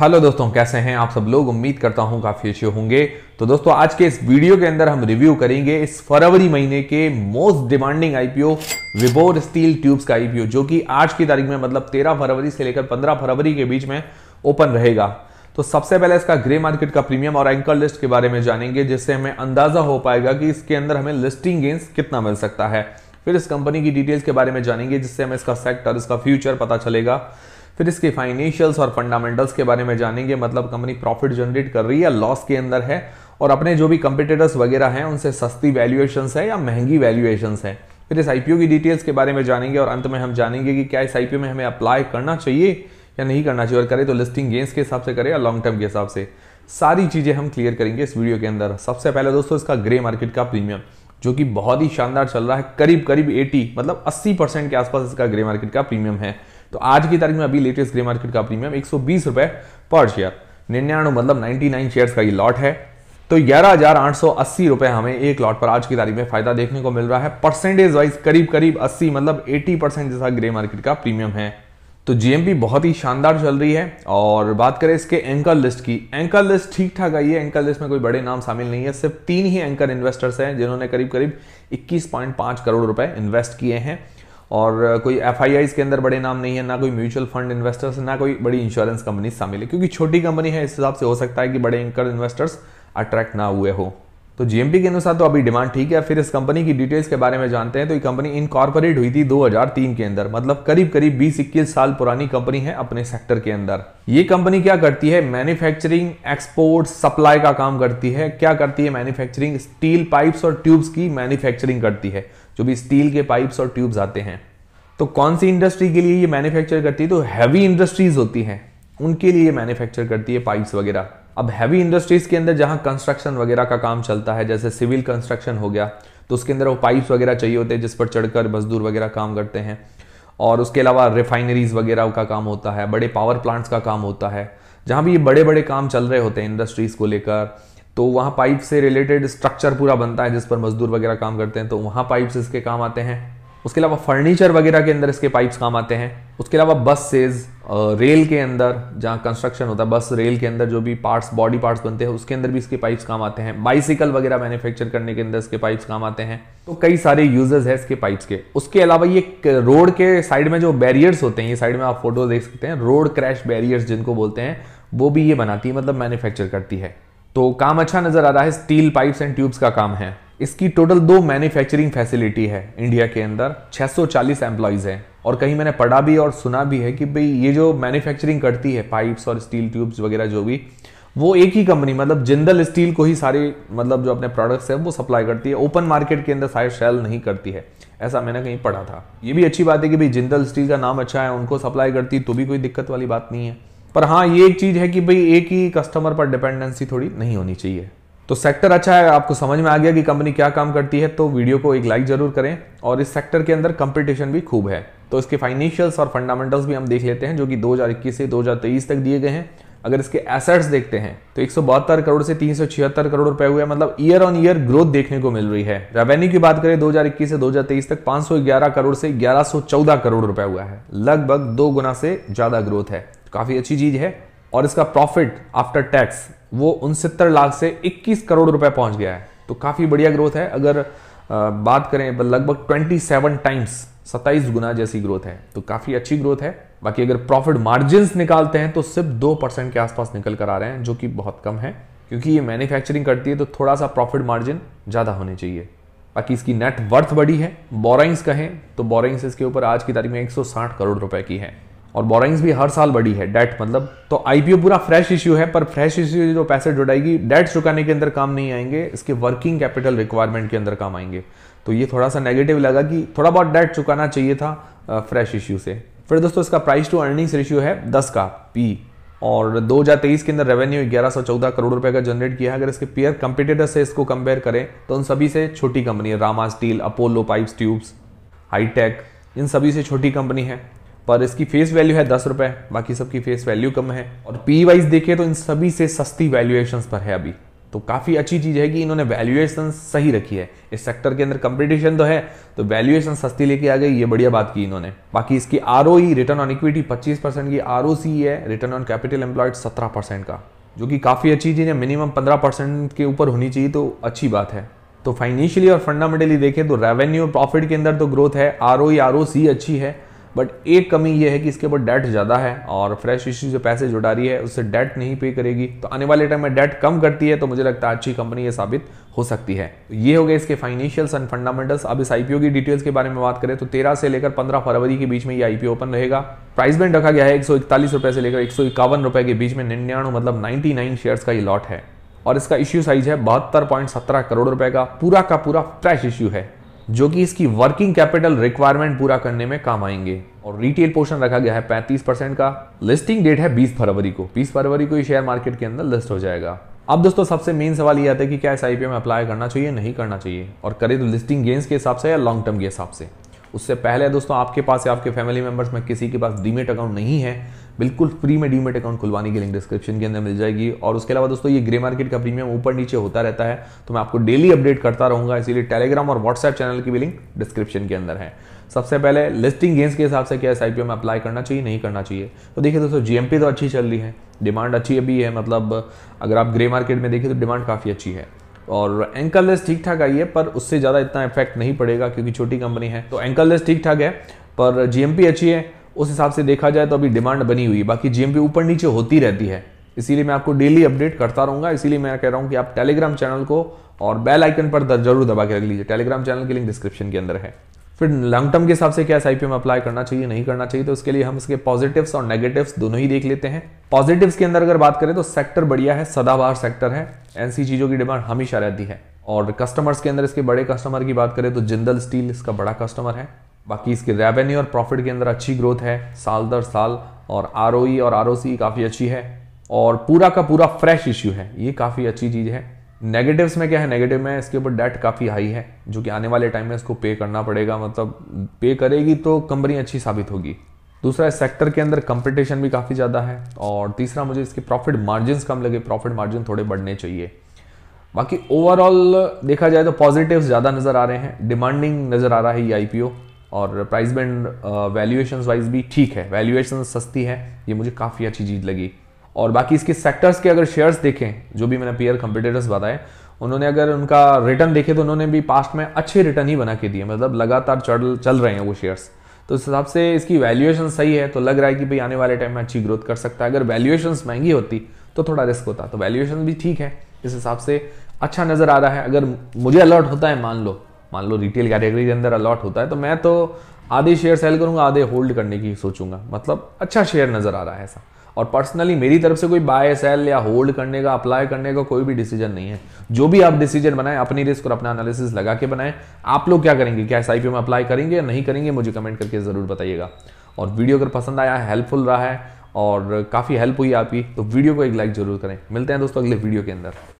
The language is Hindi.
हेलो दोस्तों कैसे हैं आप सब लोग उम्मीद करता हूं काफी अच्छे होंगे तो दोस्तों आज के इस वीडियो के अंदर हम रिव्यू करेंगे इस फरवरी महीने के most demanding IPO Vibhor steel tubes का आईपीओ जो कि आज की तारीख में मतलब 13 फरवरी से लेकर 15 फरवरी के बीच में ओपन रहेगा तो सबसे पहले इसका ग्रे मार्केट का प्रीमियम और एंकर लिस्ट के बारे में जानेंगे जिससे हमें अंदाजा हो पाएगा कि इसके अंदर हमें लिस्टिंग गेंस कितना मिल सकता है फिर इस कंपनी की डिटेल्स के बारे में जानेंगे जिससे हमें इसका सेक्टर इसका फ्यूचर पता चलेगा फिर इसके फाइनेंशियल्स और फंडामेंटल्स के बारे में जानेंगे मतलब कंपनी प्रॉफिट जनरेट कर रही है लॉस के अंदर है और अपने जो भी कंपिटेटर्स वगैरह हैं उनसे सस्ती वैल्यूएशन है या महंगी वैल्यूएशन है फिर इस आईपीओ की डिटेल्स के बारे में जानेंगे और अंत में हम जानेंगे कि क्या इस आईपीओ में हमें अप्लाई करना चाहिए या नहीं करना चाहिए और करें तो लिस्टिंग गेंस के हिसाब से करें या लॉन्ग टर्म के हिसाब से सारी चीज़ें हम क्लियर करेंगे इस वीडियो के अंदर सबसे पहले दोस्तों इसका ग्रे मार्केट का प्रीमियम जो कि बहुत ही शानदार चल रहा है करीब करीब 80 मतलब 80 परसेंट के आसपास इसका ग्रे मार्केट का प्रीमियम है तो आज की तारीख में अभी लेटेस्ट ग्रे मार्केट का प्रीमियम एक सौ पर शेयर निन्यानवे मतलब 99 शेयर्स का ये लॉट है तो ग्यारह हजार आठ सौ अस्सी रुपए हमें एक लॉट पर आज की तारीख में फायदा देखने को मिल रहा है परसेंटेज वाइज करीब करीब 80 मतलब 80 परसेंट जैसा ग्रे मार्केट का प्रीमियम है तो जीएमपी बहुत ही शानदार चल रही है और बात करें इसके एंकर लिस्ट की एंकर लिस्ट ठीक ठाक आई है एंकर लिस्ट में कोई बड़े नाम शामिल नहीं है सिर्फ तीन ही एंकर इन्वेस्टर्स हैं जिन्होंने करीब करीब 21.5 करोड़ रुपए इन्वेस्ट किए हैं और कोई एफ के अंदर बड़े नाम नहीं है ना कोई म्यूचुअल फंड इन्वेस्टर्स ना कोई बड़ी इंश्योरेंस कंपनी शामिल है क्योंकि छोटी कंपनी है इस हिसाब से हो सकता है कि बड़े एंकर इन्वेस्टर्स अट्रैक्ट ना हुए हो तो जीएमपी के अनुसार तो अभी डिमांड ठीक है फिर इस कंपनी की डिटेल्स के बारे में जानते हैं तो ये कंपनी इनकॉर्पोरेट हुई थी 2003 के अंदर मतलब करीब करीब बीस इक्कीस साल पुरानी कंपनी है अपने सेक्टर के अंदर ये कंपनी क्या करती है मैन्युफैक्चरिंग एक्सपोर्ट सप्लाई का काम करती है क्या करती है मैन्युफैक्चरिंग स्टील पाइप्स और ट्यूब्स की मैन्युफैक्चरिंग करती है जो भी स्टील के पाइप्स और ट्यूब्स आते हैं तो कौन सी इंडस्ट्री के लिए ये मैन्युफैक्चर करती है तो हैवी इंडस्ट्रीज होती हैं उनके लिए मैन्युफैक्चर करती है पाइप्स वगैरह अब हैवी इंडस्ट्रीज के अंदर जहां कंस्ट्रक्शन वगैरह का काम चलता है जैसे सिविल कंस्ट्रक्शन हो गया तो उसके अंदर वो पाइप्स वगैरह चाहिए होते हैं जिस पर चढ़कर मजदूर वगैरह काम करते हैं और उसके अलावा रिफाइनरीज वगैरह का काम होता है बड़े पावर प्लांट्स का काम होता है जहां भी ये बड़े बड़े काम चल रहे होते हैं इंडस्ट्रीज़ को लेकर तो वहाँ पाइप से रिलेटेड स्ट्रक्चर पूरा बनता है जिस पर मजदूर वगैरह काम करते हैं तो वहाँ पाइप्स इसके काम आते हैं उसके अलावा फर्नीचर वगैरह के अंदर इसके पाइप्स काम आते हैं उसके अलावा बस सेज रेल के अंदर जहाँ कंस्ट्रक्शन होता है बस रेल के अंदर जो भी पार्ट्स बॉडी पार्ट्स बनते हैं उसके अंदर भी इसके पाइप्स काम आते हैं बाइसिकल वगैरह मैन्युफैक्चर करने के अंदर इसके पाइप्स काम आते हैं तो कई सारे यूजेस है इसके पाइप्स के उसके अलावा ये रोड के साइड में जो बैरियर्स होते हैं ये साइड में आप फोटो देख सकते हैं रोड क्रैश बैरियर्स जिनको बोलते हैं वो भी ये बनाती है मतलब मैन्युफैक्चर करती है तो काम अच्छा नजर आ रहा है स्टील पाइप्स एंड ट्यूब्स का काम है इसकी टोटल दो मैन्युफैक्चरिंग फैसिलिटी है इंडिया के अंदर 640 एम्प्लॉयज हैं और कहीं मैंने पढ़ा भी और सुना भी है कि भाई ये जो मैन्युफैक्चरिंग करती है पाइप्स और स्टील ट्यूब्स वगैरह जो भी वो एक ही कंपनी मतलब जिंदल स्टील को ही सारी मतलब जो अपने प्रोडक्ट्स हैं वो सप्लाई करती है ओपन मार्केट के अंदर शायद सेल नहीं करती है ऐसा मैंने कहीं पढ़ा था ये भी अच्छी बात है कि भाई जिंदल स्टील का नाम अच्छा है उनको सप्लाई करती तो भी कोई दिक्कत वाली बात नहीं है पर हाँ ये एक चीज़ है कि भाई एक ही कस्टमर पर डिपेंडेंसी थोड़ी नहीं होनी चाहिए तो सेक्टर अच्छा है आपको समझ में आ गया कि कंपनी क्या काम करती है तो वीडियो को एक लाइक जरूर करें और इस सेक्टर के अंदर कंपटीशन भी खूब है तो इसके फाइनेंशियल्स और फंडामेंटल्स भी हम देख लेते हैं जो कि 2021 से 2023 तक दिए गए हैं अगर इसके एसेट्स देखते हैं तो एक करोड़ से तीन करोड़ रुपए हुए मतलब ईयर ऑन ईयर ग्रोथ देखने को मिल रही है रेवेन्यू की बात करें 2021 से 2023 तक 511 करोड़ से 1114 करोड़ रुपए हुआ है लगभग दो गुना से ज्यादा ग्रोथ है काफ़ी अच्छी चीज़ है और इसका प्रॉफिट आफ्टर टैक्स वो उनसत्तर लाख से 21 करोड़ रुपए पहुंच गया है तो काफ़ी बढ़िया ग्रोथ है अगर बात करें लगभग 27 टाइम्स 27 गुना जैसी ग्रोथ है तो काफ़ी अच्छी ग्रोथ है बाकी अगर प्रॉफिट मार्जिन निकालते हैं तो सिर्फ दो परसेंट के आसपास निकल कर आ रहे हैं जो कि बहुत कम है क्योंकि ये मैन्युफैक्चरिंग करती है तो थोड़ा सा प्रॉफिट मार्जिन ज़्यादा होने चाहिए बाकी इसकी नेट वर्थ बड़ी है बोराइंग्स कहें तो बोराइंग्स इसके ऊपर आज की तारीख में 160 करोड़ रुपए की है और बोराइंग्स भी हर साल बड़ी है डेट मतलब तो आईपीओ पूरा फ्रेश इश्यू है पर फ्रेश इश्यू जो पैसे जुटाएगी डेट चुकाने के अंदर काम नहीं आएंगे इसके वर्किंग कैपिटल रिक्वायरमेंट के अंदर काम आएंगे तो ये थोड़ा सा नेगेटिव लगा कि थोड़ा बहुत डेट चुकाना चाहिए था फ्रेश इश्यू से फिर दोस्तों इसका प्राइस टू अर्निंग्स रेशियो है दस का पी और दो के अंदर रेवेन्यू ग्यारह करोड़ रुपए का जनरेट किया है अगर इसके पेयर कंपिटेटर से इसको कंपेयर करें तो उन सभी से छोटी कंपनी है Rama steel Apollo pipes tubes hi tech इन सभी से छोटी कंपनी है पर इसकी फेस वैल्यू है दस रुपए बाकी सबकी फेस वैल्यू कम है और पी वाइज देखें तो इन सभी से सस्ती वैल्यूएशन पर है अभी तो काफ़ी अच्छी चीज़ है कि इन्होंने वैल्यूएशन सही रखी है इस सेक्टर के अंदर कंपटीशन तो है तो वैल्यूएशन सस्ती लेके आ गई ये बढ़िया बात की इन्होंने बाकी इसकी R return on equity 25 percent की आर है return on capital employed 17 percent का जो कि काफ़ी अच्छी चीज़ है मिनिमम 15 परसेंट के ऊपर होनी चाहिए तो अच्छी बात है तो फाइनेंशियली और फंडामेंटली देखें तो रेवेन्यू और प्रॉफिट के अंदर तो ग्रोथ है आर ओ e, अच्छी है बट एक कमी यह है कि इसके ऊपर डेट ज़्यादा है और फ्रेश इश्यू जो पैसे जुटा रही है उससे डेट नहीं पे करेगी तो आने वाले टाइम में डेट कम करती है तो मुझे लगता है अच्छी कंपनी यह साबित हो सकती है ये हो गए इसके फाइनेंशियल्स एंड फंडामेंटल्स अब इस आईपीओ की डिटेल्स के बारे में बात करें तो तेरह से लेकर पंद्रह फरवरी के बीच में ये आईपीओ ओपन रहेगा प्राइस बैंड रखा गया है एक रुपए से लेकर एक रुपए के बीच में निन्यानवे मतलब नाइनटी नाइन शेयर्स का ये लॉट है और इसका इश्यू साइज है बहत्तर पॉइंट सत्रह करोड़ रुपए का पूरा का पूरा फ्रेश इश्यू है जो कि इसकी वर्किंग कैपिटल रिक्वायरमेंट पूरा करने में काम आएंगे और रिटेल पोर्शन रखा गया है 35 परसेंट का लिस्टिंग डेट है 20 फरवरी को 20 फरवरी को शेयर मार्केट के अंदर लिस्ट हो जाएगा अब दोस्तों सबसे मेन सवाल ये आता है कि क्या एस में अप्लाई करना चाहिए नहीं करना चाहिए और करे तो लिस्टिंग गेंस के हिसाब से या लॉन्ग टर्म के हिसाब से उससे पहले दोस्तों आपके पास या आपके फैमिली मेंबर्स में किसी के पास डीमेट अकाउंट नहीं है बिल्कुल फ्री में डीमेट अकाउंट खुलवाने की लिंक डिस्क्रिप्शन के अंदर मिल जाएगी और उसके अलावा दोस्तों ये ग्रे मार्केट का प्रीमियम ऊपर नीचे होता रहता है तो मैं आपको डेली अपडेट करता रहूंगा इसीलिए टेलीग्राम और व्हाट्सएप चैनल की भी लिंक डिस्क्रिप्शन के अंदर है सबसे पहले लिस्टिंग गेंस के हिसाब से क्या एस में अप्लाई करना चाहिए नहीं करना चाहिए तो देखिए दोस्तों जीएमपी तो अच्छी चल रही है डिमांड अच्छी अभी है मतलब अगर आप ग्रे मार्केट में देखिए तो डिमांड काफ़ी अच्छी है और एंकल लेस ठीक ठाक आई है पर उससे ज़्यादा इतना इफेक्ट नहीं पड़ेगा क्योंकि छोटी कंपनी है तो एंकल लेस ठीक ठाक है पर जीएमपी अच्छी है उस हिसाब से देखा जाए तो अभी डिमांड बनी हुई है बाकी जीएमपी ऊपर नीचे होती रहती है इसीलिए मैं आपको डेली अपडेट करता रहूंगा इसीलिए मैं कह रहा हूँ कि आप टेलीग्राम चैनल को और बेल आइकन पर जरूर दबा के रख लीजिए टेलीग्राम चैनल की लिंक डिस्क्रिप्शन के अंदर है फिर लॉन्ग टर्म के हिसाब से क्या एस में अप्लाई करना चाहिए नहीं करना चाहिए तो उसके लिए हम इसके पॉजिटिव्स और नेगेटिव्स दोनों ही देख लेते हैं पॉजिटिव्स के अंदर अगर बात करें तो सेक्टर बढ़िया है सदाबहार सेक्टर है ऐसी चीज़ों की डिमांड हमेशा रहती है और कस्टमर्स के अंदर इसके बड़े कस्टमर की बात करें तो जिंदल स्टील इसका बड़ा कस्टमर है बाकी इसके रेवेन्यू और प्रॉफिट के अंदर अच्छी ग्रोथ है साल दर साल और आर e और आर काफ़ी अच्छी है और पूरा का पूरा फ्रेश इश्यू है ये काफ़ी अच्छी चीज़ है नेगेटिव्स में क्या है नेगेटिव में इसके ऊपर डेट काफ़ी हाई है जो कि आने वाले टाइम में इसको पे करना पड़ेगा मतलब पे करेगी तो कंपनी अच्छी साबित होगी दूसरा इस सेक्टर के अंदर कंपटीशन भी काफ़ी ज़्यादा है और तीसरा मुझे इसके प्रॉफिट मार्जिन कम लगे प्रॉफिट मार्जिन थोड़े बढ़ने चाहिए बाकी ओवरऑल देखा जाए तो पॉजिटिव ज़्यादा नज़र आ रहे हैं डिमांडिंग नज़र आ रहा है ये आई और प्राइस बैंड वैल्यूएशन वाइज भी ठीक है वैल्यूएशन सस्ती है ये मुझे काफ़ी अच्छी चीज़ लगी और बाकी इसके सेक्टर्स के अगर शेयर्स देखें जो भी मैंने पीयर कंपिटेटर्स बताए उन्होंने अगर उनका रिटर्न देखे तो उन्होंने भी पास्ट में अच्छे रिटर्न ही बना के दिए मतलब लगातार चल चल रहे हैं वो शेयर्स तो इस हिसाब से इसकी वैल्यूएशन सही है तो लग रहा है कि भाई आने वाले टाइम में अच्छी ग्रोथ कर सकता है अगर वैल्यूएशन महंगी होती तो थोड़ा रिस्क होता तो वैल्यूएशन भी ठीक है इस हिसाब से अच्छा नज़र आ रहा है अगर मुझे अलर्ट होता है मान लो मान लो रिटेल कैटेगरी के अंदर अलॉट होता है तो मैं तो आधे शेयर सेल करूंगा आधे होल्ड करने की सोचूंगा मतलब अच्छा शेयर नज़र आ रहा है ऐसा और पर्सनली मेरी तरफ से कोई बाय सेल या होल्ड करने का अप्लाई करने का कोई भी डिसीजन नहीं है जो भी आप डिसीजन बनाए अपनी रिस्क और अपना एनालिसिस लगा के बनाए आप लोग क्या करेंगे क्या एस में अप्लाई करेंगे या नहीं करेंगे मुझे कमेंट करके ज़रूर बताइएगा और वीडियो अगर पसंद आया हेल्पफुल रहा है और काफ़ी हेल्प हुई आपकी तो वीडियो को एक लाइक जरूर करें मिलते हैं दोस्तों अगले वीडियो के अंदर